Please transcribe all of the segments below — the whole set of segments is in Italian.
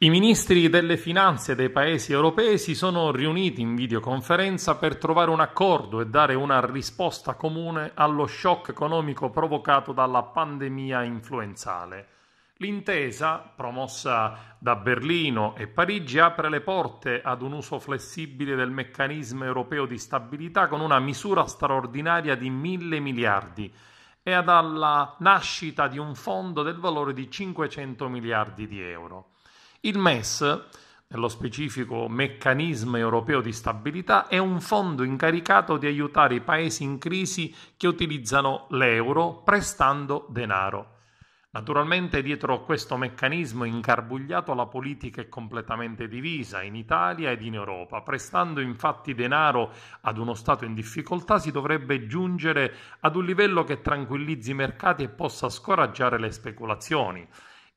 I ministri delle finanze dei paesi europei si sono riuniti in videoconferenza per trovare un accordo e dare una risposta comune allo shock economico provocato dalla pandemia influenzale. L'intesa, promossa da Berlino e Parigi, apre le porte ad un uso flessibile del meccanismo europeo di stabilità con una misura straordinaria di mille miliardi e alla nascita di un fondo del valore di 500 miliardi di euro. Il MES, nello specifico Meccanismo Europeo di Stabilità, è un fondo incaricato di aiutare i paesi in crisi che utilizzano l'euro prestando denaro. Naturalmente dietro questo meccanismo incarbugliato la politica è completamente divisa in Italia ed in Europa. Prestando infatti denaro ad uno Stato in difficoltà si dovrebbe giungere ad un livello che tranquillizzi i mercati e possa scoraggiare le speculazioni.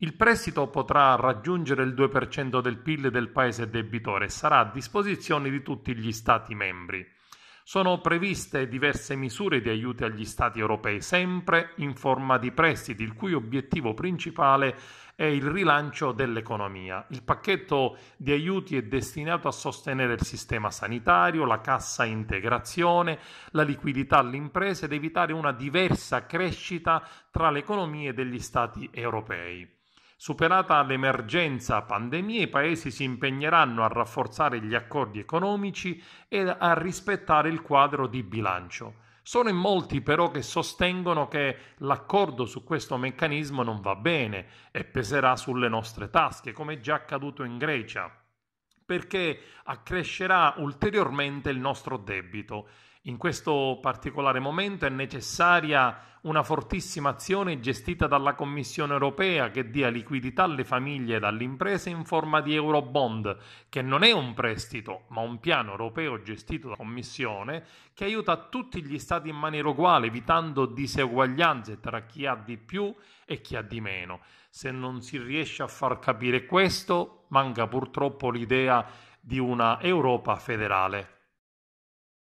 Il prestito potrà raggiungere il 2% del PIL del paese debitore e sarà a disposizione di tutti gli Stati membri. Sono previste diverse misure di aiuti agli Stati europei, sempre in forma di prestiti, il cui obiettivo principale è il rilancio dell'economia. Il pacchetto di aiuti è destinato a sostenere il sistema sanitario, la cassa integrazione, la liquidità alle imprese ed evitare una diversa crescita tra le economie degli Stati europei. Superata l'emergenza pandemia, i paesi si impegneranno a rafforzare gli accordi economici e a rispettare il quadro di bilancio. Sono in molti però che sostengono che l'accordo su questo meccanismo non va bene e peserà sulle nostre tasche, come è già accaduto in Grecia perché accrescerà ulteriormente il nostro debito. In questo particolare momento è necessaria una fortissima azione gestita dalla Commissione europea che dia liquidità alle famiglie e alle imprese in forma di Eurobond, che non è un prestito, ma un piano europeo gestito dalla Commissione che aiuta tutti gli Stati in maniera uguale, evitando diseguaglianze tra chi ha di più e chi ha di meno. Se non si riesce a far capire questo, manca purtroppo l'idea di una Europa federale.